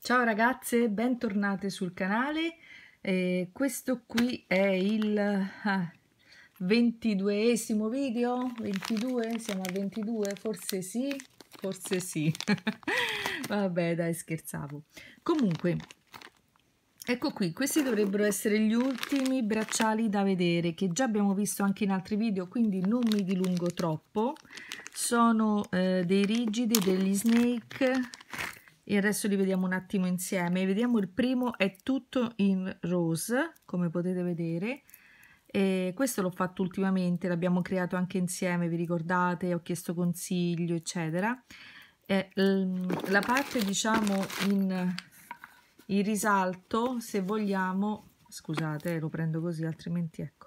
Ciao ragazze, bentornate sul canale. Eh, questo qui è il ah, video, 22, siamo a 22, forse sì, forse sì. Vabbè, dai, scherzavo. Comunque, ecco qui, questi dovrebbero essere gli ultimi bracciali da vedere che già abbiamo visto anche in altri video, quindi non mi dilungo troppo. Sono eh, dei rigidi, degli snake e adesso li vediamo un attimo insieme. Vediamo il primo è tutto in rose, come potete vedere. E questo l'ho fatto ultimamente, l'abbiamo creato anche insieme, vi ricordate? Ho chiesto consiglio, eccetera. E, mm, la parte, diciamo, in, in risalto, se vogliamo... Scusate, lo prendo così, altrimenti ecco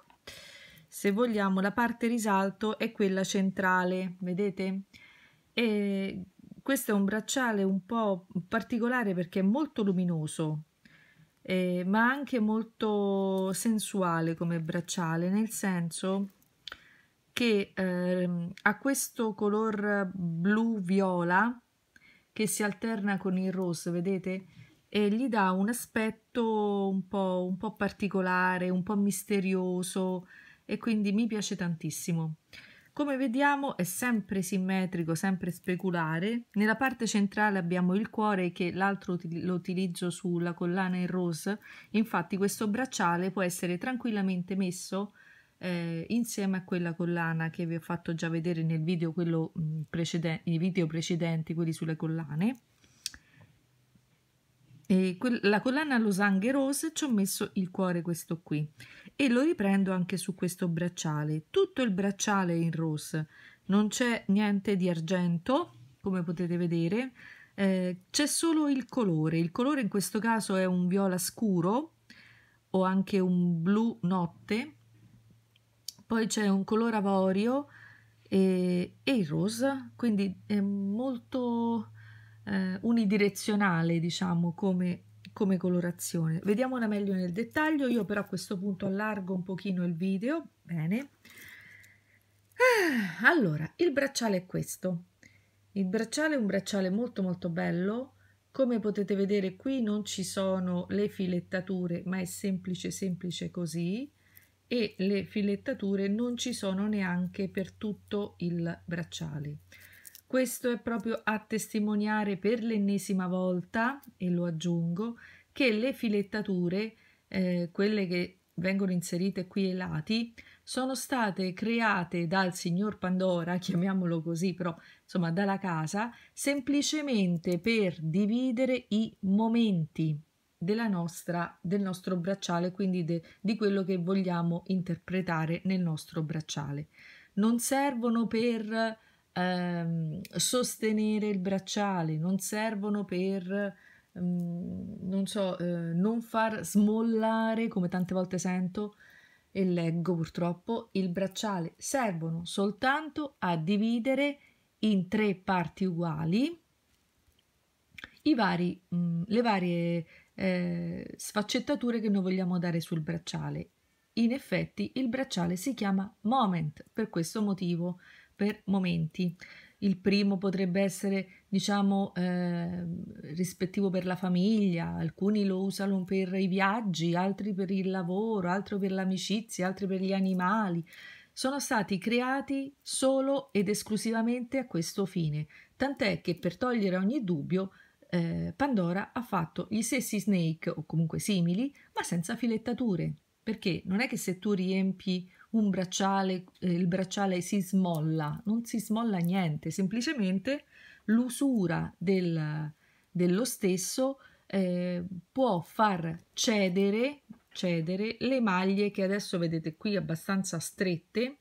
se vogliamo la parte risalto è quella centrale vedete e questo è un bracciale un po' particolare perché è molto luminoso, eh, ma anche molto sensuale come bracciale, nel senso che eh, ha questo color blu-viola che si alterna con il rosso, vedete? E gli dà un aspetto un po', un po particolare, un po' misterioso e quindi mi piace tantissimo. Come vediamo è sempre simmetrico, sempre speculare. Nella parte centrale abbiamo il cuore che l'altro lo utilizzo sulla collana in rose. Infatti questo bracciale può essere tranquillamente messo eh, insieme a quella collana che vi ho fatto già vedere nel video, quello, mm, precedente, i video precedenti, quelli sulle collane. E la collana Losanghe Rose ci ho messo il cuore questo qui e lo riprendo anche su questo bracciale. Tutto il bracciale è in rosso, non c'è niente di argento, come potete vedere, eh, c'è solo il colore. Il colore in questo caso è un viola scuro o anche un blu notte. Poi c'è un colore avorio e, e il rosa, quindi è molto eh, unidirezionale, diciamo, come come colorazione. Vediamola meglio nel dettaglio, io però a questo punto allargo un pochino il video, bene. Ah, allora, il bracciale è questo. Il bracciale è un bracciale molto molto bello, come potete vedere qui non ci sono le filettature, ma è semplice semplice così e le filettature non ci sono neanche per tutto il bracciale. Questo è proprio a testimoniare per l'ennesima volta, e lo aggiungo, che le filettature, eh, quelle che vengono inserite qui ai lati, sono state create dal signor Pandora, chiamiamolo così, però insomma dalla casa, semplicemente per dividere i momenti della nostra, del nostro bracciale, quindi de, di quello che vogliamo interpretare nel nostro bracciale. Non servono per ehm, sostenere il bracciale, non servono per ehm, non so, eh, non far smollare come tante volte sento e leggo purtroppo il bracciale, servono soltanto a dividere in tre parti uguali i vari, mh, mm, le varie eh, sfaccettature che noi vogliamo dare sul bracciale. In effetti il bracciale si chiama moment per questo motivo per momenti. Il primo potrebbe essere, diciamo, eh, rispettivo per la famiglia, alcuni lo usano per i viaggi, altri per il lavoro, altri per l'amicizia, altri per gli animali. Sono stati creati solo ed esclusivamente a questo fine, tant'è che per togliere ogni dubbio eh, Pandora ha fatto gli stessi snake o comunque simili, ma senza filettature, perché non è che se tu riempi un bracciale, eh, il bracciale si smolla, non si smolla niente, semplicemente l'usura del, dello stesso eh, può far cedere, cedere le maglie che adesso vedete qui abbastanza strette,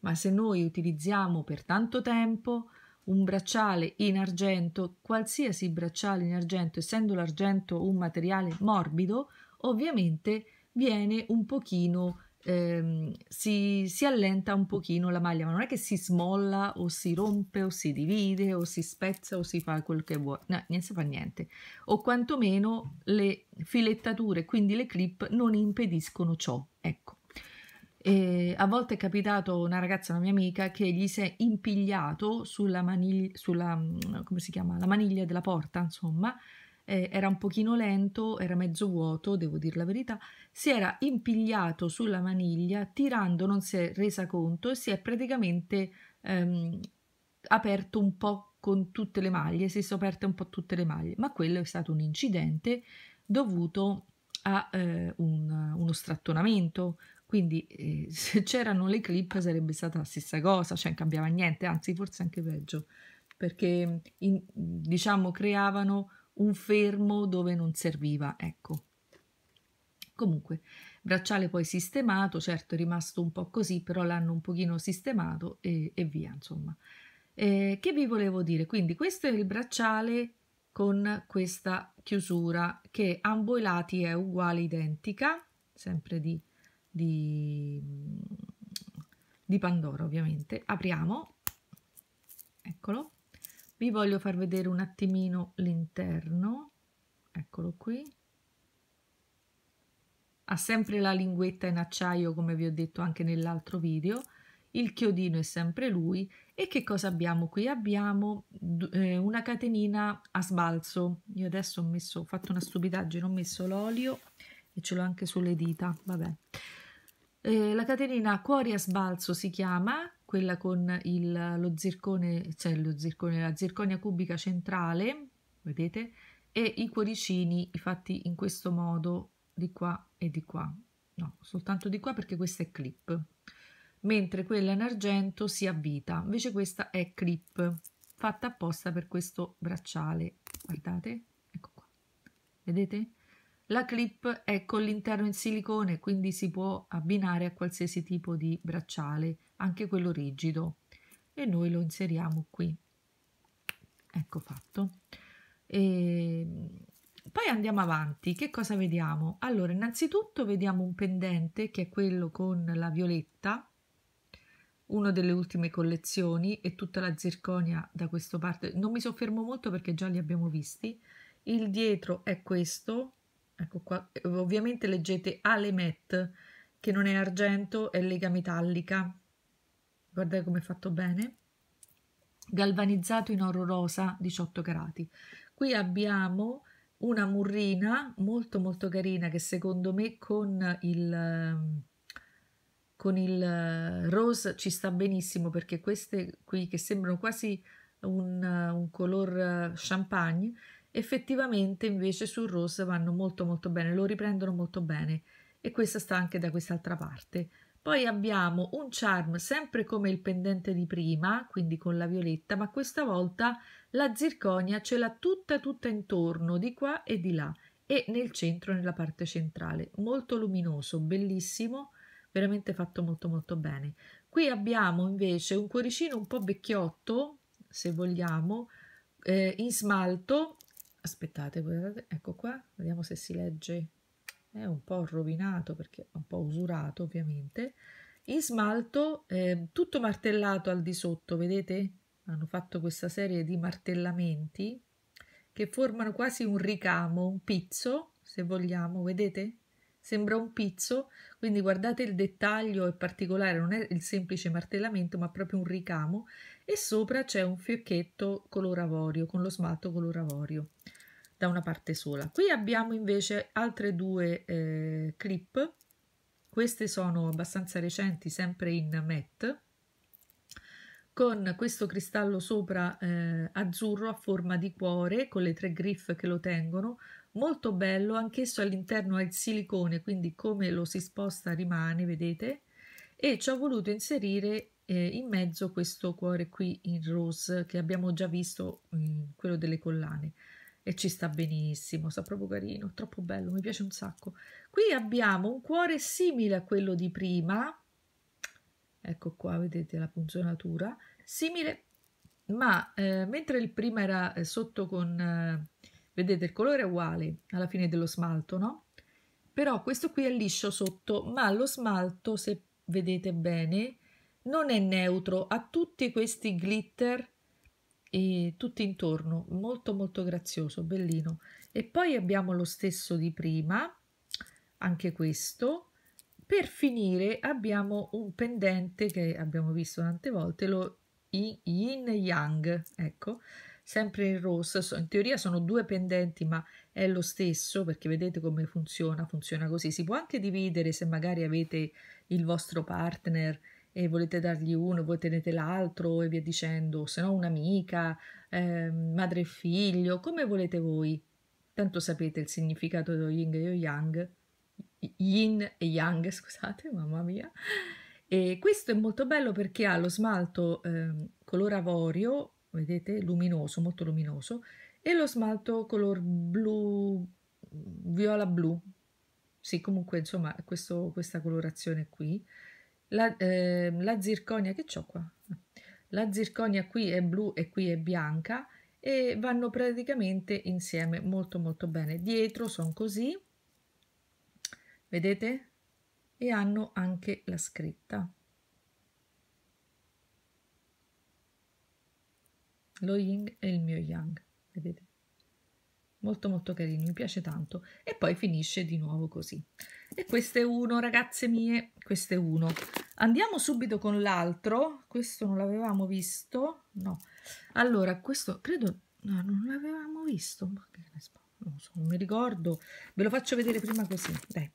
ma se noi utilizziamo per tanto tempo un bracciale in argento, qualsiasi bracciale in argento, essendo l'argento un materiale morbido, ovviamente viene un pochino ehm, si, si, allenta un pochino la maglia, ma non è che si smolla o si rompe o si divide o si spezza o si fa quel che vuoi, no, niente si fa niente. O quantomeno le filettature, quindi le clip, non impediscono ciò, ecco. E a volte è capitato una ragazza, una mia amica, che gli si è impigliato sulla maniglia, sulla, come si chiama, la maniglia della porta, insomma, eh, era un pochino lento, era mezzo vuoto, devo dire la verità, si era impigliato sulla maniglia, tirando non si è resa conto e si è praticamente ehm, aperto un po' con tutte le maglie, si sono aperte un po' tutte le maglie, ma quello è stato un incidente dovuto a eh, un, uno strattonamento, quindi eh, se c'erano le clip sarebbe stata la stessa cosa, cioè non cambiava niente, anzi forse anche peggio, perché in, diciamo creavano un fermo dove non serviva, ecco. Comunque, bracciale poi sistemato, certo è rimasto un po' così, però l'hanno un pochino sistemato e, e via, insomma. Eh, che vi volevo dire? Quindi questo è il bracciale con questa chiusura che ambo i lati è uguale, identica, sempre di, di, di Pandora ovviamente. Apriamo, eccolo vi voglio far vedere un attimino l'interno eccolo qui ha sempre la linguetta in acciaio come vi ho detto anche nell'altro video il chiodino è sempre lui e che cosa abbiamo qui? Abbiamo eh, una catenina a sbalzo. Io adesso ho, messo, ho fatto una stupidaggine, ho messo l'olio e ce l'ho anche sulle dita, vabbè. Eh, la catenina cuori a sbalzo si chiama quella con il, lo zircone, cioè lo zircone, la zirconia cubica centrale, vedete, e i cuoricini fatti in questo modo di qua e di qua, no, soltanto di qua perché questa è clip, mentre quella in argento si avvita, invece questa è clip, fatta apposta per questo bracciale, guardate, ecco qua, vedete? La clip è con l'interno in silicone, quindi si può abbinare a qualsiasi tipo di bracciale, anche quello rigido. E noi lo inseriamo qui. Ecco fatto. E ehm, poi andiamo avanti. Che cosa vediamo? Allora, innanzitutto vediamo un pendente che è quello con la violetta, una delle ultime collezioni e tutta la zirconia da questa parte. Non mi soffermo molto perché già li abbiamo visti. Il dietro è questo, Ecco qua, ovviamente leggete Alemet, che non è argento, è lega metallica. Guardate come è fatto bene. Galvanizzato in oro rosa, 18 carati. Qui abbiamo una murrina molto molto carina che secondo me con il con il rose ci sta benissimo perché queste qui che sembrano quasi un, un color eh, champagne effettivamente invece sul rosso vanno molto molto bene, lo riprendono molto bene e questa sta anche da quest'altra parte. Poi abbiamo un charm sempre come il pendente di prima, quindi con la violetta, ma questa volta la zirconia ce l'ha tutta tutta intorno, di qua e di là e nel centro, nella parte centrale. Molto luminoso, bellissimo, veramente fatto molto molto bene. Qui abbiamo invece un cuoricino un po' vecchiotto, se vogliamo, eh, in smalto aspettate guardate ecco qua vediamo se si legge è un po' rovinato perché è un po' usurato ovviamente in smalto eh, tutto martellato al di sotto vedete hanno fatto questa serie di martellamenti che formano quasi un ricamo un pizzo se vogliamo vedete sembra un pizzo quindi guardate il dettaglio è particolare non è il semplice martellamento ma proprio un ricamo e sopra c'è un fiocchetto color avorio con lo smalto color avorio da una parte sola. Qui abbiamo invece altre due eh, clip, queste sono abbastanza recenti, sempre in matte, con questo cristallo sopra eh, azzurro a forma di cuore con le tre griffe che lo tengono, molto bello, anch'esso all'interno ha il silicone, quindi come lo si sposta rimane, vedete? E ci ho voluto inserire eh, in mezzo questo cuore qui in rose che abbiamo già visto, mh, mm, quello delle collane e ci sta benissimo, sta proprio carino, troppo bello, mi piace un sacco. Qui abbiamo un cuore simile a quello di prima, ecco qua vedete la punzonatura, simile, ma eh, mentre il prima era eh, sotto con, eh, vedete il colore è uguale alla fine dello smalto, no? Però questo qui è liscio sotto, ma lo smalto, se vedete bene, non è neutro, ha tutti questi glitter e tutto intorno, molto molto grazioso, bellino. E poi abbiamo lo stesso di prima, anche questo. Per finire abbiamo un pendente che abbiamo visto tante volte, lo yin yang, ecco, sempre in rosso. In teoria sono due pendenti, ma è lo stesso perché vedete come funziona, funziona così. Si può anche dividere se magari avete il vostro partner e volete dargli uno, voi tenete l'altro e via dicendo, se no un'amica, eh, madre e figlio, come volete voi. Tanto sapete il significato di yin e yang, yin e yang, scusate, mamma mia. E questo è molto bello perché ha lo smalto eh, color avorio, vedete, luminoso, molto luminoso, e lo smalto color blu, viola blu. Sì, comunque, insomma, questo, questa colorazione qui la, eh, la zirconia, che c'ho qua? La zirconia qui è blu e qui è bianca e vanno praticamente insieme molto molto bene. Dietro sono così, vedete? E hanno anche la scritta. Lo yin e il mio yang, vedete? molto molto carino, mi piace tanto e poi finisce di nuovo così e questo è uno ragazze mie, questo è uno andiamo subito con l'altro questo non l'avevamo visto no, allora questo credo, no non l'avevamo visto non, so, non mi ricordo ve lo faccio vedere prima così dai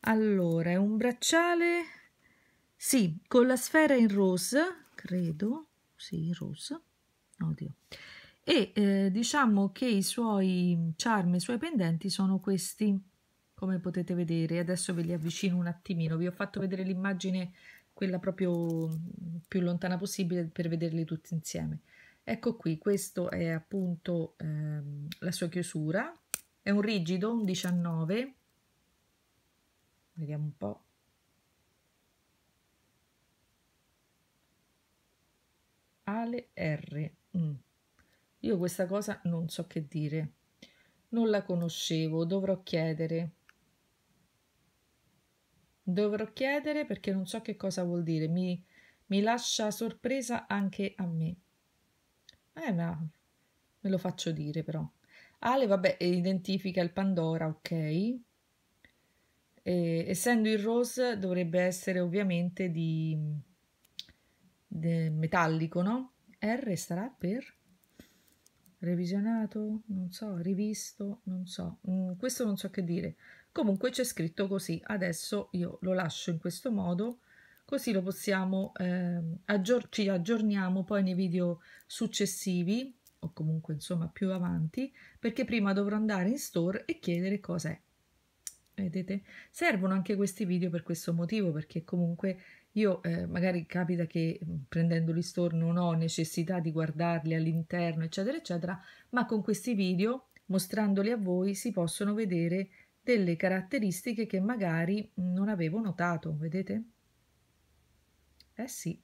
allora è un bracciale sì, con la sfera in rose credo, sì in rose oddio e eh, diciamo che i suoi charme, i suoi pendenti sono questi, come potete vedere. Adesso ve li avvicino un attimino, vi ho fatto vedere l'immagine quella proprio mm, più lontana possibile per vederli tutti insieme. Ecco qui, questo è appunto ehm, la sua chiusura, è un rigido, un 19, vediamo un po'. Ale R. Mm. Io questa cosa non so che dire. Non la conoscevo, dovrò chiedere. Dovrò chiedere perché non so che cosa vuol dire. Mi, mi lascia sorpresa anche a me. Eh, ma me lo faccio dire però. Ale, vabbè, identifica il Pandora, ok. E, essendo il rose dovrebbe essere ovviamente di, di metallico, no? R sarà per revisionato, non so, rivisto, non so, mm, questo non so che dire. Comunque c'è scritto così, adesso io lo lascio in questo modo, così lo possiamo, eh, aggior ci aggiorniamo poi nei video successivi o comunque insomma più avanti, perché prima dovrò andare in store e chiedere cos'è. Vedete? Servono anche questi video per questo motivo, perché comunque io eh, magari capita che mm, prendendo storno non ho necessità di guardarli all'interno, eccetera, eccetera, ma con questi video, mostrandoli a voi, si possono vedere delle caratteristiche che magari non avevo notato, vedete? Eh sì,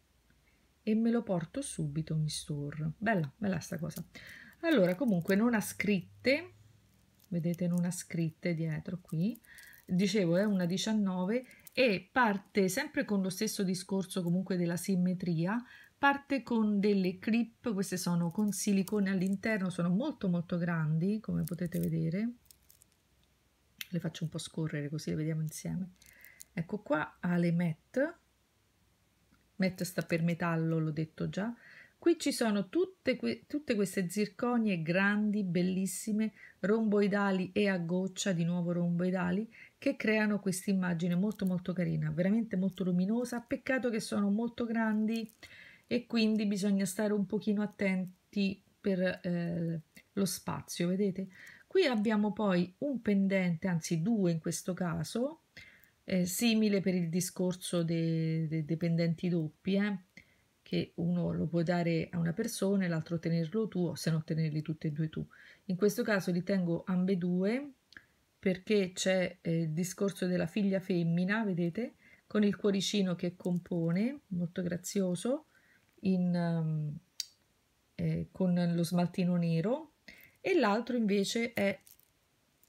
e me lo porto subito mi store. Bella, bella sta cosa. Allora, comunque non ha scritte, vedete non ha scritte dietro qui, dicevo è una 19 e parte sempre con lo stesso discorso comunque della simmetria, parte con delle clip, queste sono con silicone all'interno, sono molto molto grandi come potete vedere, le faccio un po' scorrere così le vediamo insieme, ecco qua ha le MET, MET sta per metallo l'ho detto già, Qui ci sono tutte, que tutte, queste zirconie grandi, bellissime, romboidali e a goccia, di nuovo romboidali, che creano questa immagine molto molto carina, veramente molto luminosa. Peccato che sono molto grandi e quindi bisogna stare un pochino attenti per eh, lo spazio, vedete? Qui abbiamo poi un pendente, anzi due in questo caso, eh, simile per il discorso dei de, de pendenti doppi, eh? che uno lo puoi dare a una persona e l'altro tenerlo tu, o se no tenerli tutti e due tu. In questo caso li tengo ambedue perché c'è eh, il discorso della figlia femmina, vedete, con il cuoricino che compone, molto grazioso, in, ehm, eh, con lo smaltino nero, e l'altro invece è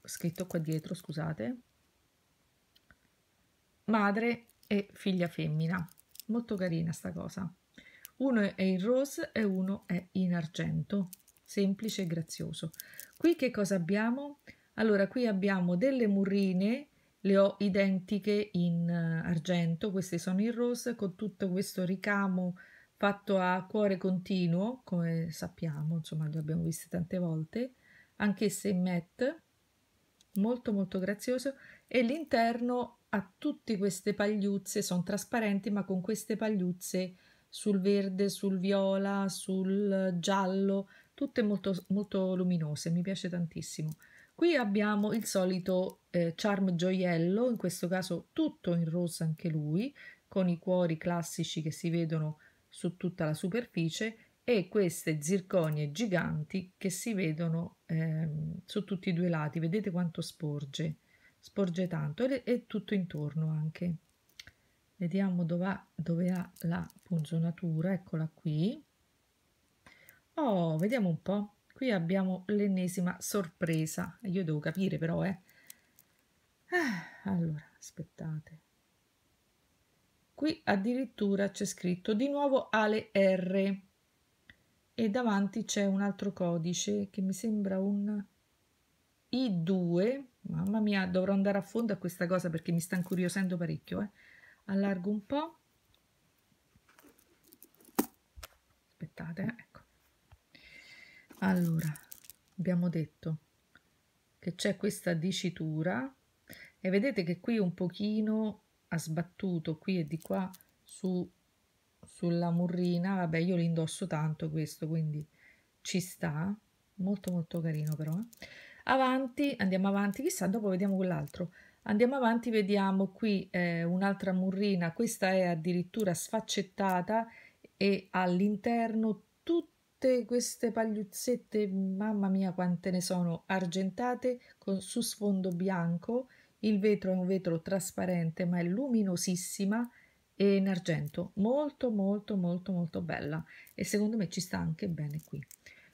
scritto qua dietro, scusate, madre e figlia femmina. Molto carina sta cosa. Uno è in rose e uno è in argento, semplice e grazioso. Qui che cosa abbiamo? Allora, qui abbiamo delle murrine, le ho identiche in eh, argento, queste sono in rose, con tutto questo ricamo fatto a cuore continuo, come sappiamo, insomma, le abbiamo viste tante volte, anch'esse in matte, molto molto grazioso, e l'interno ha tutte queste pagliuzze, sono trasparenti, ma con queste pagliuzze sul verde, sul viola, sul giallo, tutte molto, molto luminose, mi piace tantissimo. Qui abbiamo il solito eh, charm gioiello, in questo caso tutto in rosa anche lui, con i cuori classici che si vedono su tutta la superficie e queste zirconie giganti che si vedono ehm, su tutti i due lati. Vedete quanto sporge? Sporge tanto e, e tutto intorno anche. Vediamo dove, dove ha la punzonatura, eccola qui. Oh, vediamo un po' qui abbiamo l'ennesima sorpresa io devo capire però eh ah, allora aspettate qui addirittura c'è scritto di nuovo ale r e davanti c'è un altro codice che mi sembra un i2 mamma mia dovrò andare a fondo a questa cosa perché mi sta incuriosendo parecchio eh. allargo un po aspettate eh allora abbiamo detto che c'è questa dicitura e vedete che qui un pochino ha sbattuto qui e di qua su sulla murrina vabbè io li indosso tanto questo quindi ci sta molto molto carino però eh? avanti andiamo avanti chissà dopo vediamo quell'altro andiamo avanti vediamo qui eh, un'altra murrina questa è addirittura sfaccettata e all'interno tutta tutte queste pagliuzzette, mamma mia quante ne sono, argentate con, su sfondo bianco, il vetro è un vetro trasparente ma è luminosissima e in argento, molto molto molto molto bella e secondo me ci sta anche bene qui.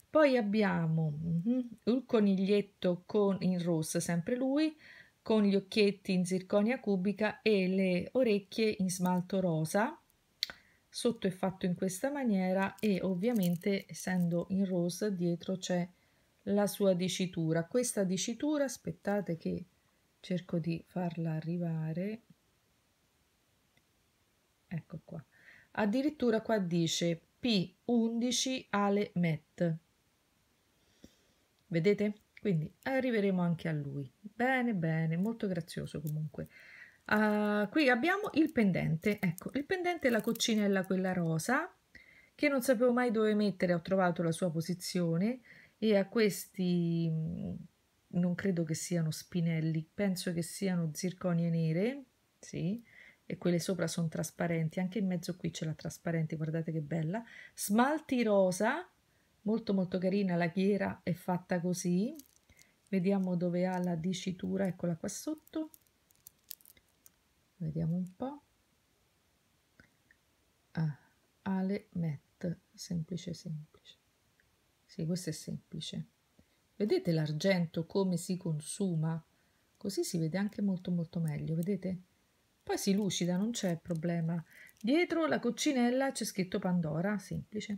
Poi abbiamo un mm-hmm, coniglietto con, in rosso, sempre lui, con gli occhietti in zirconia cubica e le orecchie in smalto rosa Sotto è fatto in questa maniera e ovviamente essendo in rose dietro c'è la sua dicitura. Questa dicitura, aspettate che cerco di farla arrivare, ecco qua. Addirittura qua dice P11 Ale Met. Vedete? Quindi arriveremo anche a lui. Bene, bene, molto grazioso comunque. Uh, qui abbiamo il pendente, ecco, il pendente è la coccinella quella rosa che non sapevo mai dove mettere, ho trovato la sua posizione e a questi mm, non credo che siano spinelli, penso che siano zirconie nere, sì, e quelle sopra sono trasparenti, anche in mezzo qui c'è la trasparente, guardate che bella, smalti rosa, molto molto carina, la ghiera è fatta così, vediamo dove ha la dicitura, eccola qua sotto, Vediamo un po'. Ah, Ale Met, semplice semplice. Sì, questo è semplice. Vedete l'argento come si consuma? Così si vede anche molto molto meglio, vedete? Poi si lucida, non c'è problema. Dietro la coccinella c'è scritto Pandora, semplice.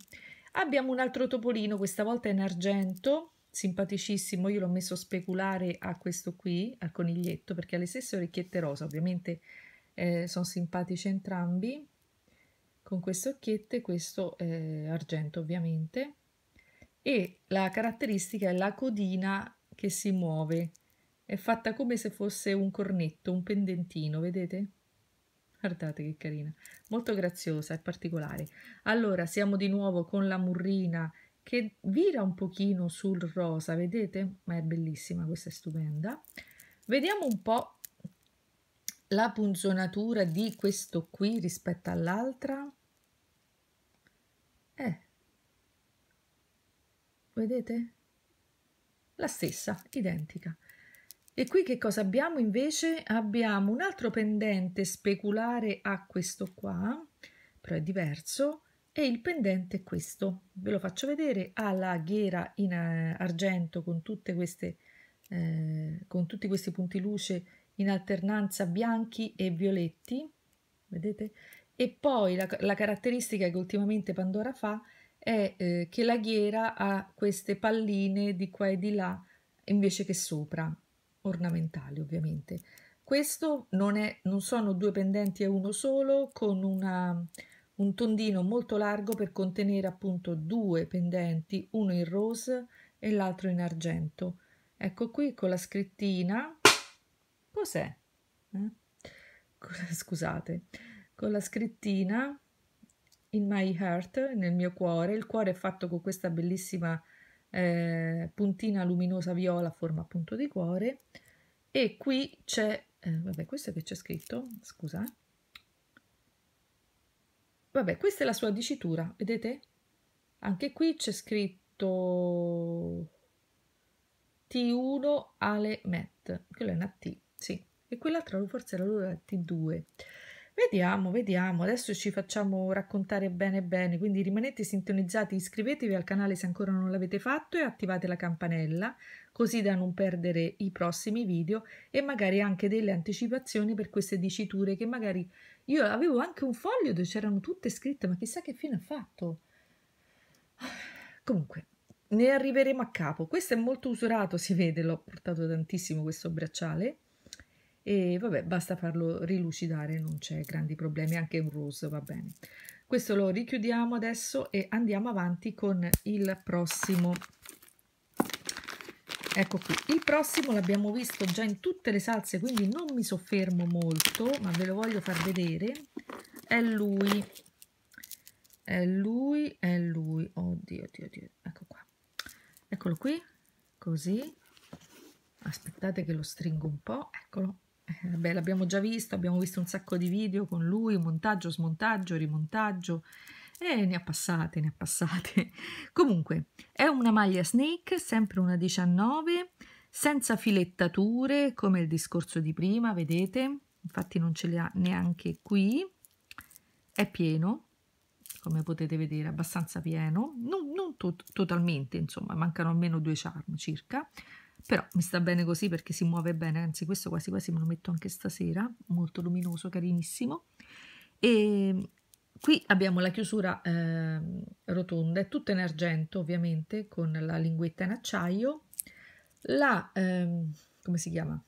Abbiamo un altro topolino, questa volta in argento, simpaticissimo, io l'ho messo speculare a questo qui, al coniglietto, perché ha le stesse orecchiette rosa, ovviamente eh, sono simpatici entrambi con queste occhiette questo è argento ovviamente e la caratteristica è la codina che si muove è fatta come se fosse un cornetto un pendentino vedete guardate che carina molto graziosa e particolare allora siamo di nuovo con la murrina che vira un pochino sul rosa vedete ma è bellissima questa è stupenda vediamo un po la punzonatura di questo qui rispetto all'altra è, eh. vedete? La stessa, identica. E qui che cosa abbiamo invece? Abbiamo un altro pendente speculare a questo qua, però è diverso, e il pendente è questo. Ve lo faccio vedere, ha la ghiera in eh, argento con, tutte queste, eh, con tutti questi punti luce in alternanza bianchi e violetti, vedete? E poi la, la caratteristica che ultimamente Pandora fa è eh, che la ghiera ha queste palline di qua e di là invece che sopra, ornamentali ovviamente. Questo non, è, non sono due pendenti a uno solo con una, un tondino molto largo per contenere appunto due pendenti, uno in rose e l'altro in argento. Ecco qui con la scrittina Cos'è? Eh? Scusate, con la scrittina In My Heart, nel mio cuore, il cuore è fatto con questa bellissima eh, puntina luminosa viola a forma appunto di cuore e qui c'è, eh, vabbè questo che c'è scritto, scusa, vabbè questa è la sua dicitura, vedete? Anche qui c'è scritto T1 Ale Met, quello è una T, sì, e quell'altra forse era l'ora T2. Vediamo, vediamo, adesso ci facciamo raccontare bene bene, quindi rimanete sintonizzati, iscrivetevi al canale se ancora non l'avete fatto e attivate la campanella così da non perdere i prossimi video e magari anche delle anticipazioni per queste diciture che magari io avevo anche un foglio dove c'erano tutte scritte ma chissà che fine ha fatto. Comunque, ne arriveremo a capo, questo è molto usurato, si vede, l'ho portato tantissimo questo bracciale e vabbè basta farlo rilucidare non c'è grandi problemi anche un rose va bene questo lo richiudiamo adesso e andiamo avanti con il prossimo ecco qui il prossimo l'abbiamo visto già in tutte le salse quindi non mi soffermo molto ma ve lo voglio far vedere è lui è lui è lui oddio oddio oddio ecco qua eccolo qui così aspettate che lo stringo un po', eccolo, beh, l'abbiamo già visto, abbiamo visto un sacco di video con lui, montaggio, smontaggio, rimontaggio e ne ha passate, ne ha passate. Comunque, è una maglia snake, sempre una 19, senza filettature come il discorso di prima, vedete? Infatti non ce le ha neanche qui. È pieno, come potete vedere, abbastanza pieno, non, non to totalmente, insomma, mancano almeno due charm circa però mi sta bene così perché si muove bene, anzi questo quasi quasi me lo metto anche stasera, molto luminoso, carinissimo. E qui abbiamo la chiusura eh, rotonda, è tutta in argento ovviamente con la linguetta in acciaio, la, ehm, come si chiama?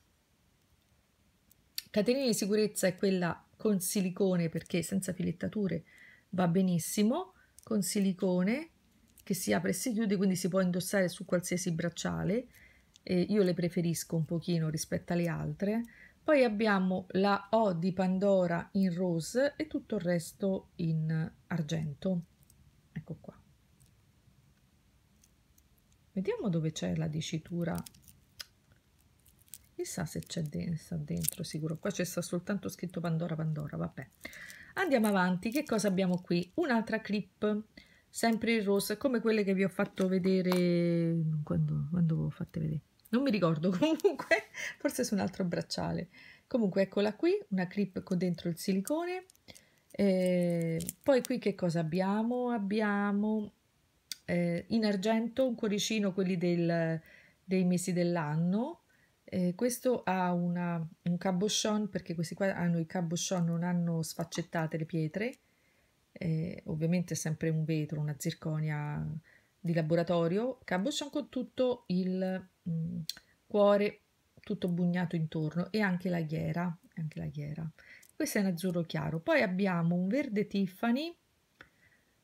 Catenina di sicurezza è quella con silicone perché senza filettature va benissimo, con silicone che si apre e si chiude, quindi si può indossare su qualsiasi bracciale eh, io le preferisco un pochino rispetto alle altre. Poi abbiamo la O di Pandora in rose e tutto il resto in argento. Ecco qua. Vediamo dove c'è la dicitura. Chissà se c'è dentro, dentro, sicuro. Qua c'è soltanto scritto Pandora, Pandora, vabbè. Andiamo avanti, che cosa abbiamo qui? Un'altra clip, sempre in rosso, come quelle che vi ho fatto vedere, quando, quando avevo fatte vedere? non mi ricordo comunque, forse su un altro bracciale. Comunque eccola qui, una clip con dentro il silicone. Eh, poi qui che cosa abbiamo? Abbiamo eh, in argento un cuoricino, quelli del, dei mesi dell'anno. Eh, questo ha una, un cabochon perché questi qua hanno i cabochon, non hanno sfaccettate le pietre. Eh, ovviamente è sempre un vetro, una zirconia di laboratorio che abbozziano con tutto il mh, mm, cuore tutto bugnato intorno e anche la ghiera, anche la ghiera. Questo è un azzurro chiaro. Poi abbiamo un verde Tiffany,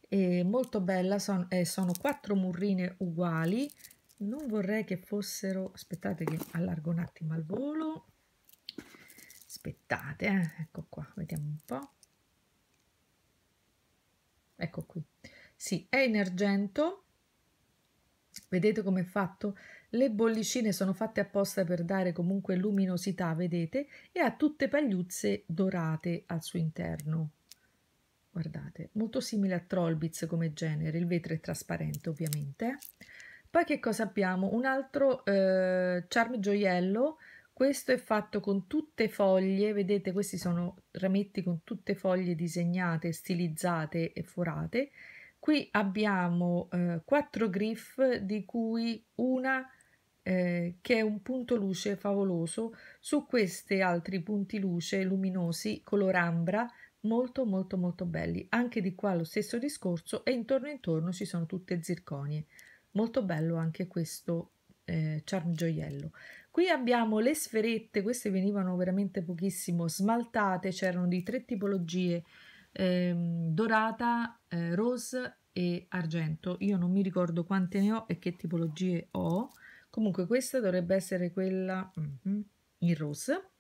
eh, molto bella, son, eh, sono quattro murrine uguali. Non vorrei che fossero... aspettate che allargo un attimo al volo. Aspettate, eh. ecco qua, vediamo un po'. Ecco qui. Sì, è in argento Vedete come è fatto? Le bollicine sono fatte apposta per dare comunque luminosità, vedete, e ha tutte pagliuzze dorate al suo interno. Guardate, molto simile a Trollbits come genere, il vetro è trasparente ovviamente. Poi che cosa abbiamo? Un altro eh, charme gioiello, questo è fatto con tutte foglie, vedete questi sono rametti con tutte foglie disegnate, stilizzate e forate Qui abbiamo eh, quattro griff di cui una eh, che è un punto luce favoloso su questi altri punti luce luminosi color ambra molto molto molto belli anche di qua lo stesso discorso e intorno intorno ci sono tutte zirconie molto bello anche questo eh, charm gioiello qui abbiamo le sferette queste venivano veramente pochissimo smaltate c'erano di tre tipologie ehm, dorata, eh, rose e argento. Io non mi ricordo quante ne ho e che tipologie ho. Comunque questa dovrebbe essere quella mm-hmm, in rose.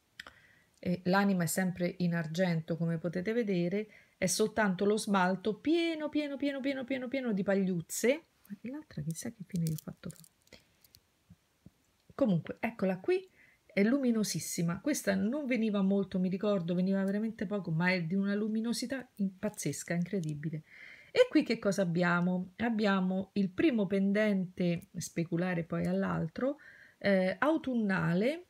L'anima è sempre in argento, come potete vedere, è soltanto lo smalto pieno, pieno, pieno, pieno, pieno, pieno di pagliuzze. L'altra chissà che fine gli ho fatto. Comunque, eccola qui è luminosissima. Questa non veniva molto, mi ricordo, veniva veramente poco, ma è di una luminosità pazzesca, incredibile. E qui che cosa abbiamo? Abbiamo il primo pendente speculare poi all'altro, eh, autunnale,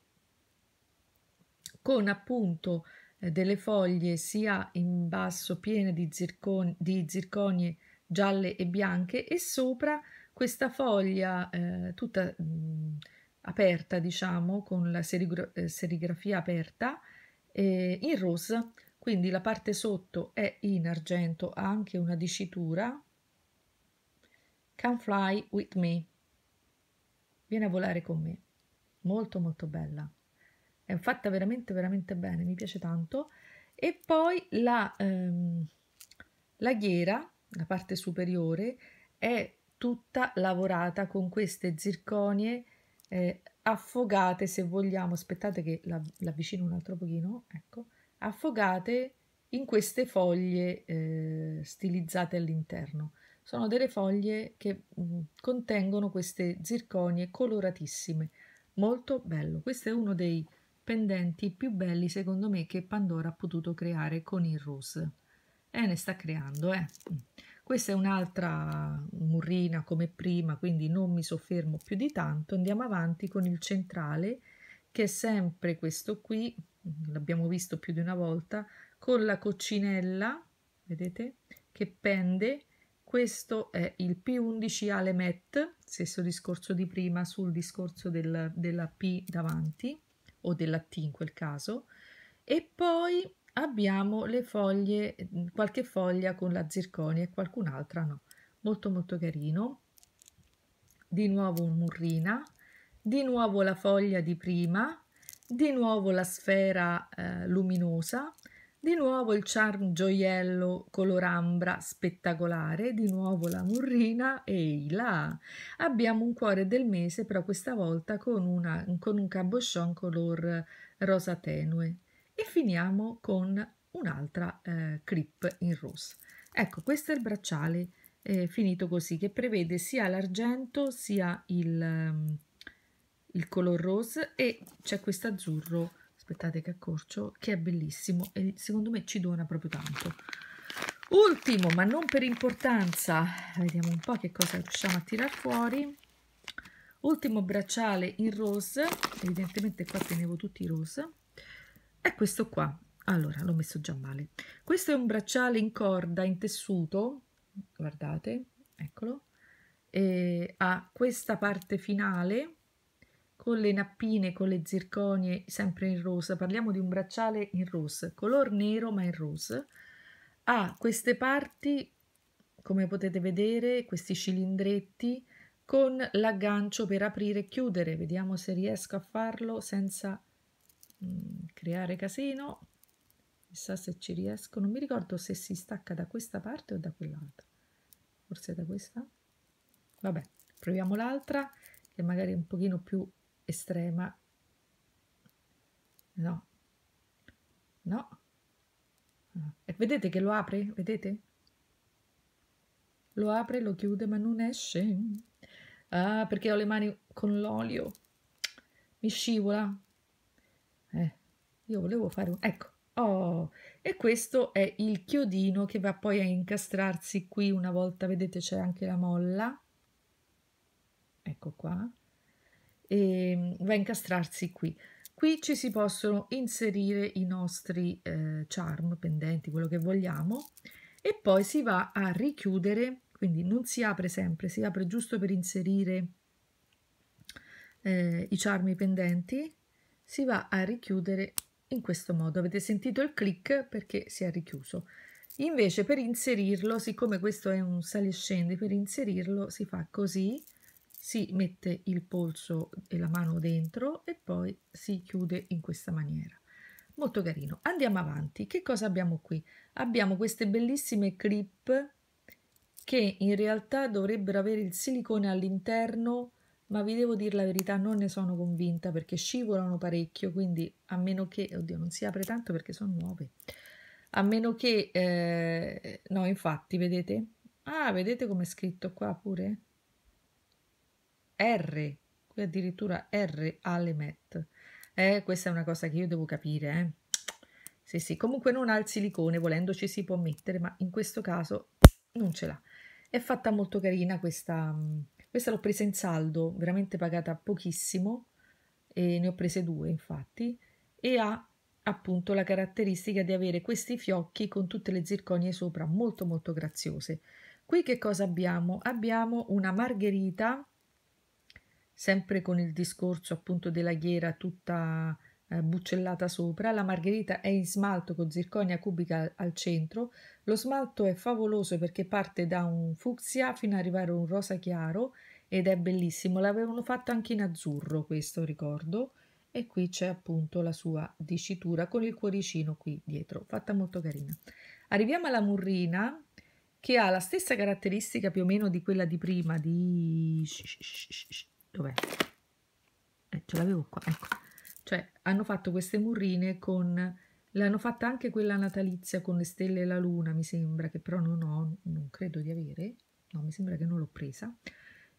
con appunto eh, delle foglie sia in basso piene di, zircon di zirconie gialle e bianche e sopra questa foglia eh, tutta mh, aperta, diciamo, con la serigra eh, serigrafia aperta, eh, in rosa, quindi la parte sotto è in argento, ha anche una dicitura, Can Fly With Me, vieni a volare con me, molto molto bella, è fatta veramente veramente bene, mi piace tanto, e poi la, ehm, la ghiera, la parte superiore, è tutta lavorata con queste zirconie eh, affogate se vogliamo, aspettate che la, l'avvicino un altro pochino, ecco, affogate in queste foglie eh, stilizzate all'interno. Sono delle foglie che mh, mm, contengono queste zirconie coloratissime, molto bello. Questo è uno dei pendenti più belli secondo me che Pandora ha potuto creare con il rose. E eh, ne sta creando, eh. Questa è un'altra murrina come prima, quindi non mi soffermo più di tanto. Andiamo avanti con il centrale, che è sempre questo qui, l'abbiamo visto più di una volta, con la coccinella, vedete, che pende. Questo è il P11 Alemet, stesso discorso di prima sul discorso del, della P davanti, o della T in quel caso. E poi abbiamo le foglie, mm, qualche foglia con la zirconia e qualcun'altra no. Molto molto carino. Di nuovo un murrina, di nuovo la foglia di prima, di nuovo la sfera eh, luminosa, di nuovo il charm gioiello color ambra spettacolare, di nuovo la murrina e là abbiamo un cuore del mese però questa volta con, una, con un cabochon color rosa tenue e finiamo con un'altra eh, clip in rosso. Ecco, questo è il bracciale eh, finito così che prevede sia l'argento sia il, um, il color rose e c'è questo azzurro, aspettate che accorcio, che è bellissimo e secondo me ci dona proprio tanto. Ultimo, ma non per importanza, vediamo un po' che cosa riusciamo a tirar fuori. Ultimo bracciale in rose, evidentemente qua tenevo tutti i rose è questo qua. Allora, l'ho messo già male. Questo è un bracciale in corda, in tessuto, guardate, eccolo, e ha questa parte finale con le nappine, con le zirconie, sempre in rosa. Parliamo di un bracciale in rosa, color nero ma in rosa. Ha queste parti, come potete vedere, questi cilindretti, con l'aggancio per aprire e chiudere. Vediamo se riesco a farlo senza Mm, creare casino chissà se ci riesco non mi ricordo se si stacca da questa parte o da quell'altra forse da questa vabbè proviamo l'altra che magari è un pochino più estrema no no ah, e vedete che lo apre vedete lo apre lo chiude ma non esce ah perché ho le mani con l'olio mi scivola io volevo fare un... Ecco, oh, e questo è il chiodino che va poi a incastrarsi qui una volta, vedete c'è anche la molla, ecco qua, e ehm, va a incastrarsi qui. Qui ci si possono inserire i nostri eh, charm, pendenti, quello che vogliamo, e poi si va a richiudere, quindi non si apre sempre, si apre giusto per inserire eh, i charmi pendenti, si va a richiudere in questo modo. Avete sentito il click perché si è richiuso. Invece per inserirlo, siccome questo è un sale e scende, per inserirlo si fa così, si mette il polso e la mano dentro e poi si chiude in questa maniera. Molto carino. Andiamo avanti. Che cosa abbiamo qui? Abbiamo queste bellissime clip che in realtà dovrebbero avere il silicone all'interno ma vi devo dire la verità, non ne sono convinta perché scivolano parecchio, quindi a meno che, oddio non si apre tanto perché sono nuove, a meno che, eh, no infatti vedete, ah vedete come è scritto qua pure? R, qui addirittura R Alemet, eh, questa è una cosa che io devo capire, eh. Sì, sì, comunque non ha il silicone, volendo ci si può mettere, ma in questo caso non ce l'ha. È fatta molto carina questa, mm, questa l'ho presa in saldo, veramente pagata pochissimo, e ne ho prese due infatti, e ha appunto la caratteristica di avere questi fiocchi con tutte le zirconie sopra, molto molto graziose. Qui che cosa abbiamo? Abbiamo una margherita, sempre con il discorso appunto della ghiera tutta eh, buccellata sopra, la margherita è in smalto con zirconia cubica al centro, lo smalto è favoloso perché parte da un fucsia fino ad arrivare a un rosa chiaro ed è bellissimo, l'avevano fatto anche in azzurro questo ricordo e qui c'è appunto la sua dicitura con il cuoricino qui dietro, fatta molto carina. Arriviamo alla murrina che ha la stessa caratteristica più o meno di quella di prima di... dov'è? Eh, ce l'avevo qua, ecco cioè, hanno fatto queste murrine con... L'hanno fatta anche quella natalizia con le stelle e la luna, mi sembra, che però non ho, non credo di avere. No, mi sembra che non l'ho presa.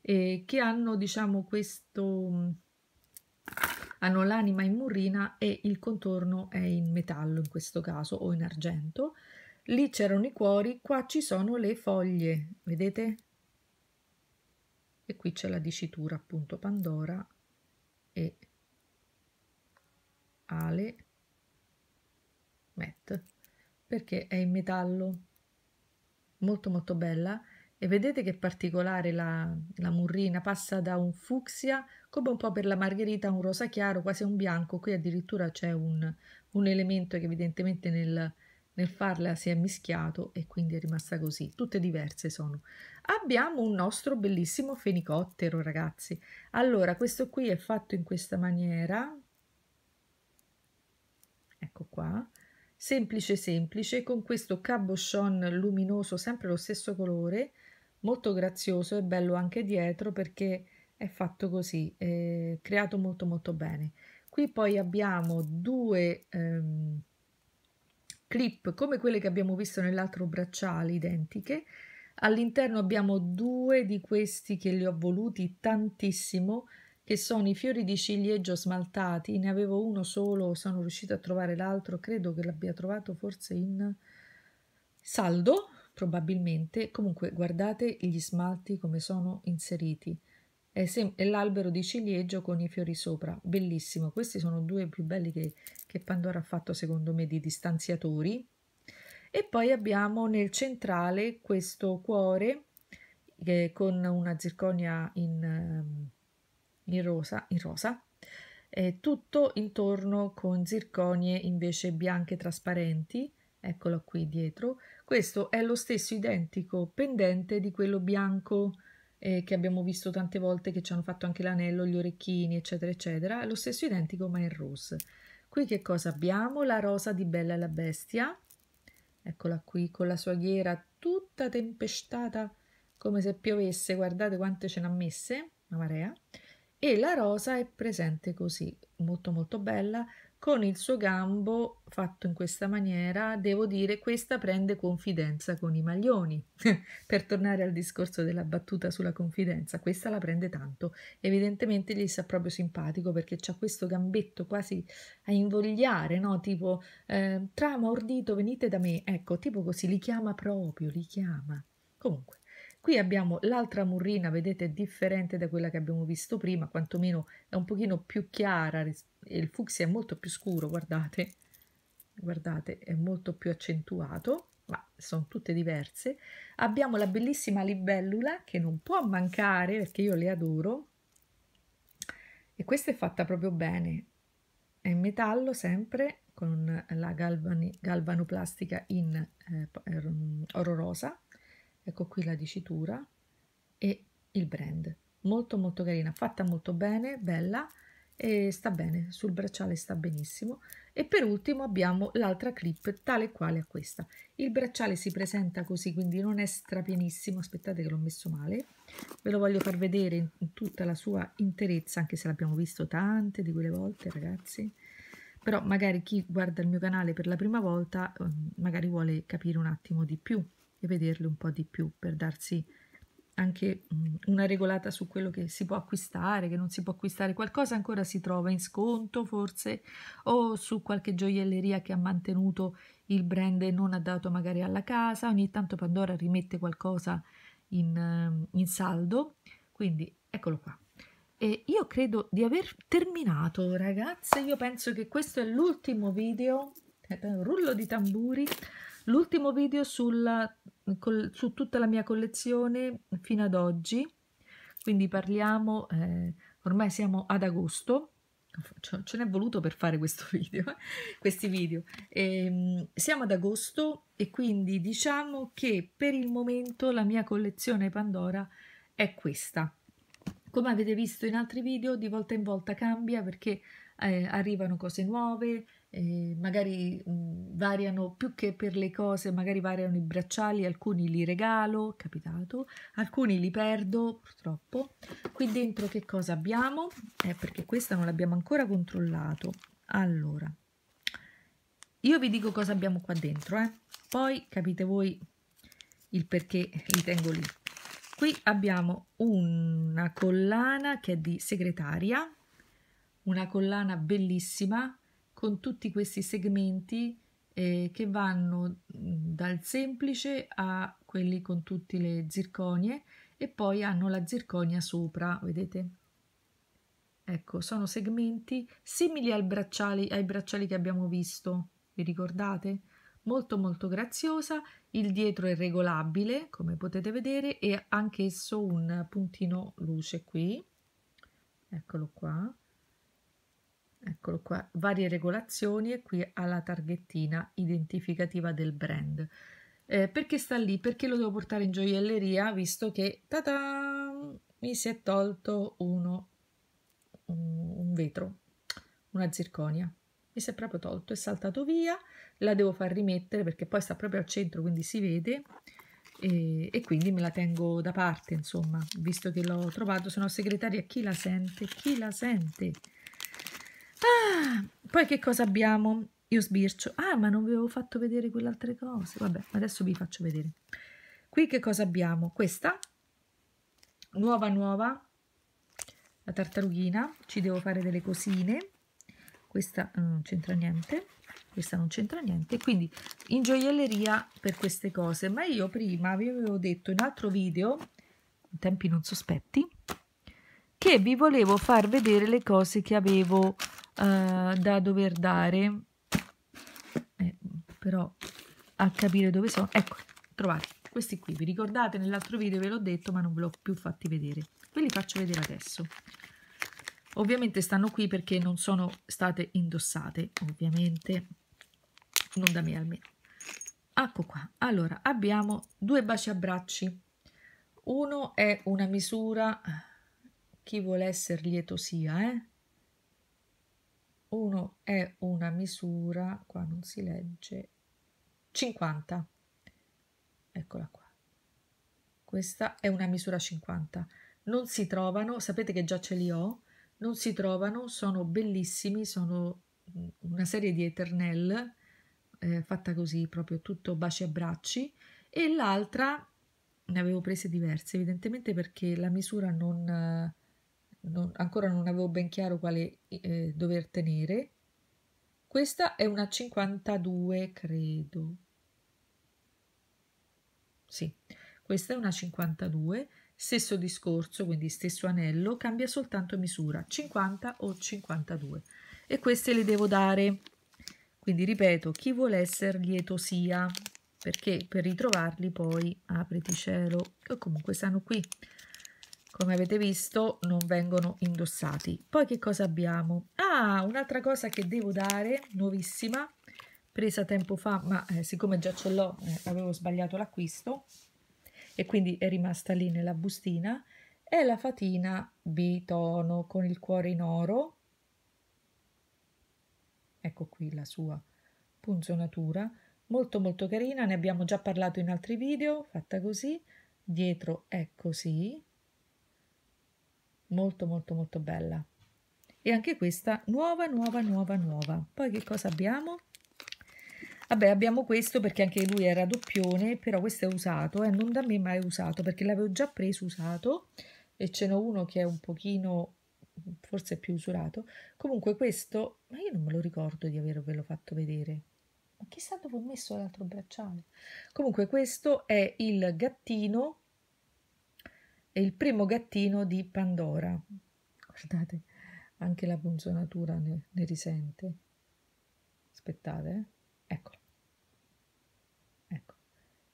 Eh, che hanno, diciamo, questo... Hanno l'anima in murrina e il contorno è in metallo in questo caso, o in argento. Lì c'erano i cuori, qua ci sono le foglie, vedete? E qui c'è la dicitura appunto Pandora e Ale Matte perché è in metallo molto molto bella e vedete che particolare la, la murrina passa da un fucsia come un po' per la margherita un rosa chiaro quasi un bianco qui addirittura c'è un, un elemento che evidentemente nel, nel farla si è mischiato e quindi è rimasta così. Tutte diverse sono. Abbiamo un nostro bellissimo fenicottero, ragazzi. Allora, questo qui è fatto in questa maniera ecco qua, semplice semplice, con questo cabochon luminoso, sempre lo stesso colore, molto grazioso e bello anche dietro perché è fatto così, è creato molto molto bene. Qui poi abbiamo due ehm, clip come quelle che abbiamo visto nell'altro bracciale, identiche, All'interno abbiamo due di questi che li ho voluti tantissimo che sono i fiori di ciliegio smaltati, ne avevo uno solo, sono riuscita a trovare l'altro, credo che l'abbia trovato forse in saldo, probabilmente, comunque guardate gli smalti come sono inseriti, è, sem- è l'albero di ciliegio con i fiori sopra, bellissimo, questi sono due più belli che, che Pandora ha fatto secondo me di distanziatori, e poi abbiamo nel centrale questo cuore eh, con una zirconia in... Um, in rosa, in rosa eh, tutto intorno con zirconie invece bianche trasparenti, eccolo qui dietro. Questo è lo stesso identico pendente di quello bianco eh, che abbiamo visto tante volte che ci hanno fatto anche l'anello, gli orecchini, eccetera, eccetera. È lo stesso identico ma in rose. Qui che cosa abbiamo? La rosa di Bella la Bestia, eccola qui con la sua ghiera tutta tempestata come se piovesse, guardate quante ce n'ha messe, una marea e la rosa è presente così, molto molto bella, con il suo gambo fatto in questa maniera, devo dire questa prende confidenza con i maglioni. per tornare al discorso della battuta sulla confidenza, questa la prende tanto. Evidentemente gli sta proprio simpatico perché c'ha questo gambetto quasi a invogliare, no? Tipo eh, trama ordito, venite da me. Ecco, tipo così li chiama proprio, li chiama. Comunque Qui abbiamo l'altra murrina, vedete, è differente da quella che abbiamo visto prima, quantomeno è un pochino più chiara e il fucsia è molto più scuro, guardate, guardate, è molto più accentuato, ma sono tutte diverse. Abbiamo la bellissima libellula che non può mancare perché io le adoro e questa è fatta proprio bene, è in metallo sempre con la galvani, galvanoplastica in eh, ehm, oro rosa ecco qui la dicitura e il brand molto molto carina fatta molto bene bella e sta bene sul bracciale sta benissimo e per ultimo abbiamo l'altra clip tale quale a questa il bracciale si presenta così quindi non è strapienissimo aspettate che l'ho messo male ve lo voglio far vedere in tutta la sua interezza anche se l'abbiamo visto tante di quelle volte ragazzi però magari chi guarda il mio canale per la prima volta ehm, magari vuole capire un attimo di più e vederle un po' di più per darsi anche una regolata su quello che si può acquistare, che non si può acquistare, qualcosa ancora si trova in sconto forse o su qualche gioielleria che ha mantenuto il brand e non ha dato magari alla casa, ogni tanto Pandora rimette qualcosa in, ehm, in saldo, quindi eccolo qua. E io credo di aver terminato ragazze, io penso che questo è l'ultimo video, è un rullo di tamburi L'ultimo video sulla, col, su tutta la mia collezione fino ad oggi, quindi parliamo, eh, ormai siamo ad agosto, ce n'è voluto per fare questo video, eh, questi video. E, ehm, siamo ad agosto e quindi diciamo che per il momento la mia collezione Pandora è questa. Come avete visto in altri video, di volta in volta cambia perché eh, arrivano cose nuove, eh, magari mh, mhmm, variano più che per le cose, magari variano i bracciali, alcuni li regalo, capitato, alcuni li perdo purtroppo. Qui dentro che cosa abbiamo? Eh, perché questa non l'abbiamo ancora controllato. Allora, io vi dico cosa abbiamo qua dentro, eh? poi capite voi il perché li tengo lì. Qui abbiamo una collana che è di segretaria, una collana bellissima con tutti questi segmenti eh, che vanno dal semplice a quelli con tutte le zirconie e poi hanno la zirconia sopra, vedete? Ecco, sono segmenti simili al bracciale, ai bracciali che abbiamo visto, vi ricordate? Molto molto graziosa, il dietro è regolabile, come potete vedere, e anch'esso un puntino luce qui. Eccolo qua eccolo qua, varie regolazioni e qui alla targhettina identificativa del brand. Eh, perché sta lì? Perché lo devo portare in gioielleria visto che mi si è tolto uno, un, vetro, una zirconia. Mi si è proprio tolto, è saltato via, la devo far rimettere perché poi sta proprio al centro quindi si vede e, e quindi me la tengo da parte insomma visto che l'ho trovato, se no segretaria chi la sente? Chi la sente? Ah, poi che cosa abbiamo? Io sbircio. Ah, ma non vi avevo fatto vedere quelle altre cose. Vabbè, adesso vi faccio vedere. Qui che cosa abbiamo? Questa, nuova nuova, la tartarughina. Ci devo fare delle cosine. Questa eh, non c'entra niente. Questa non c'entra niente. Quindi in gioielleria per queste cose. Ma io prima vi avevo detto in altro video, in tempi non sospetti, che vi volevo far vedere le cose che avevo uh, da dover dare eh, però a capire dove sono ecco trovate questi qui vi ricordate nell'altro video ve l'ho detto ma non ve l'ho più fatti vedere ve li faccio vedere adesso ovviamente stanno qui perché non sono state indossate ovviamente non da me almeno ecco qua allora abbiamo due baci abbracci uno è una misura chi vuole essere lieto sia eh uno è una misura, qua non si legge, 50. Eccola qua. Questa è una misura 50. Non si trovano, sapete che già ce li ho, non si trovano, sono bellissimi, sono mm, una serie di eternelle eh, fatta così, proprio tutto baci e bracci. E l'altra, ne avevo prese diverse evidentemente perché la misura non non, ancora non avevo ben chiaro quale eh, dover tenere. Questa è una 52, credo. Sì, questa è una 52, stesso discorso, quindi stesso anello, cambia soltanto misura, 50 o 52. E queste le devo dare. Quindi ripeto, chi vuole essere lieto sia, perché per ritrovarli poi apriti cielo, che comunque stanno qui come avete visto non vengono indossati poi che cosa abbiamo ah un'altra cosa che devo dare nuovissima presa tempo fa ma eh, siccome già ce l'ho eh, avevo sbagliato l'acquisto e quindi è rimasta lì nella bustina è la fatina bitono con il cuore in oro ecco qui la sua punzonatura molto molto carina ne abbiamo già parlato in altri video fatta così dietro è così molto molto molto bella e anche questa nuova nuova nuova nuova poi che cosa abbiamo vabbè abbiamo questo perché anche lui era doppione però questo è usato e eh, non da me mai usato perché l'avevo già preso usato e ce n'è uno che è un pochino forse più usurato comunque questo ma io non me lo ricordo di avervelo fatto vedere ma chissà dove ho messo l'altro bracciale comunque questo è il gattino è il primo gattino di Pandora. Guardate, anche la punzonatura ne, ne risente. Aspettate, eh? eccolo. Ecco.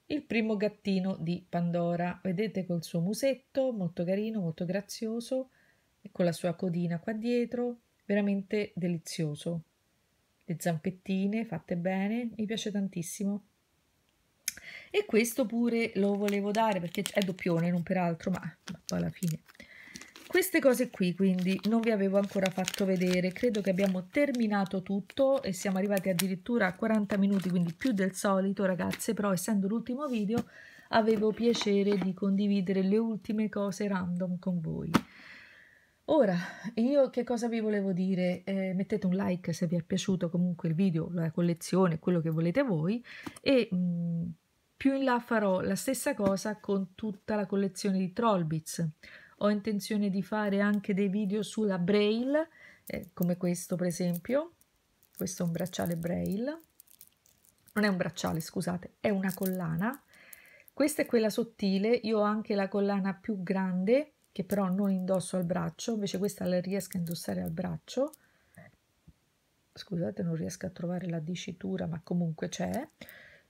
Il primo gattino di Pandora, vedete col suo musetto, molto carino, molto grazioso, e con la sua codina qua dietro, veramente delizioso. Le zampettine fatte bene, mi piace tantissimo e questo pure lo volevo dare perché è doppione non peraltro ma, ma poi alla fine queste cose qui quindi non vi avevo ancora fatto vedere credo che abbiamo terminato tutto e siamo arrivati addirittura a 40 minuti quindi più del solito ragazze però essendo l'ultimo video avevo piacere di condividere le ultime cose random con voi Ora, io che cosa vi volevo dire? Eh, mettete un like se vi è piaciuto comunque il video, la collezione, quello che volete voi e mh, mm, più in là farò la stessa cosa con tutta la collezione di Trollbits. Ho intenzione di fare anche dei video sulla Braille, eh, come questo per esempio. Questo è un bracciale Braille. Non è un bracciale, scusate, è una collana. Questa è quella sottile, io ho anche la collana più grande che però non indosso al braccio, invece questa la riesco a indossare al braccio. Scusate, non riesco a trovare la dicitura, ma comunque c'è.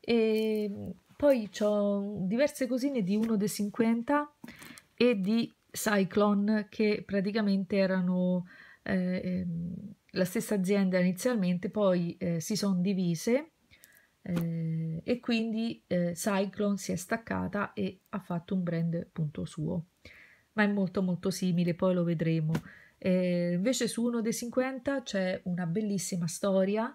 E poi ho diverse cosine di 1 de 50 e di Cyclone che praticamente erano eh, ehm, la stessa azienda inizialmente, poi eh, si sono divise eh, e quindi eh, Cyclone si è staccata e ha fatto un brand punto suo. Ma è molto molto simile, poi lo vedremo. Eh, invece su uno dei 50 c'è una bellissima storia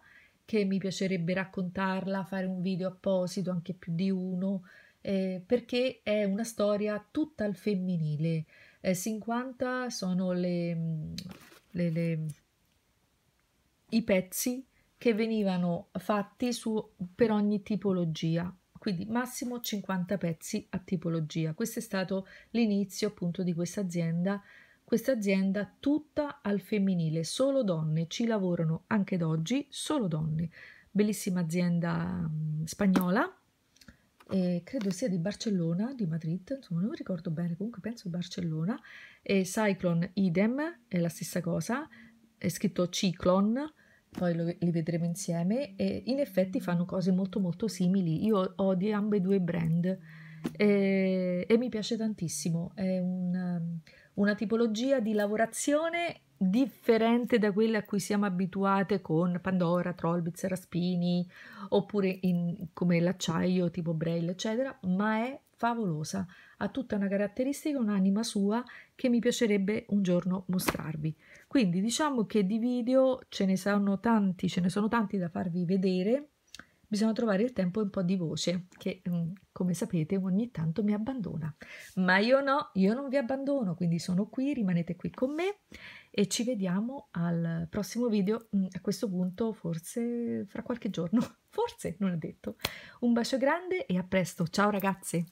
che mi piacerebbe raccontarla, fare un video apposito, anche più di uno, eh, perché è una storia tutta al femminile. Eh, 50 sono le, mm, le, le, i pezzi che venivano fatti su, per ogni tipologia, quindi massimo 50 pezzi a tipologia. Questo è stato l'inizio appunto di questa azienda questa azienda tutta al femminile, solo donne, ci lavorano anche d'oggi solo donne. Bellissima azienda mh, mm, spagnola, eh, credo sia di Barcellona, di Madrid, insomma non ricordo bene, comunque penso di Barcellona. E Cyclone idem, è la stessa cosa, è scritto Cyclone, poi lo, li vedremo insieme e in effetti fanno cose molto molto simili. Io ho di ambe due brand e, e mi piace tantissimo, è un... Um, una tipologia di lavorazione differente da quelle a cui siamo abituate con Pandora, Trollbitz, Raspini oppure in, come l'acciaio tipo Braille eccetera ma è favolosa ha tutta una caratteristica un'anima sua che mi piacerebbe un giorno mostrarvi quindi diciamo che di video ce ne sono tanti ce ne sono tanti da farvi vedere bisogna trovare il tempo e un po' di voce che, mm, come sapete, ogni tanto mi abbandona. Ma io no, io non vi abbandono, quindi sono qui, rimanete qui con me e ci vediamo al prossimo video. Mm, a questo punto, forse fra qualche giorno, forse non ho detto. Un bacio grande e a presto. Ciao ragazze!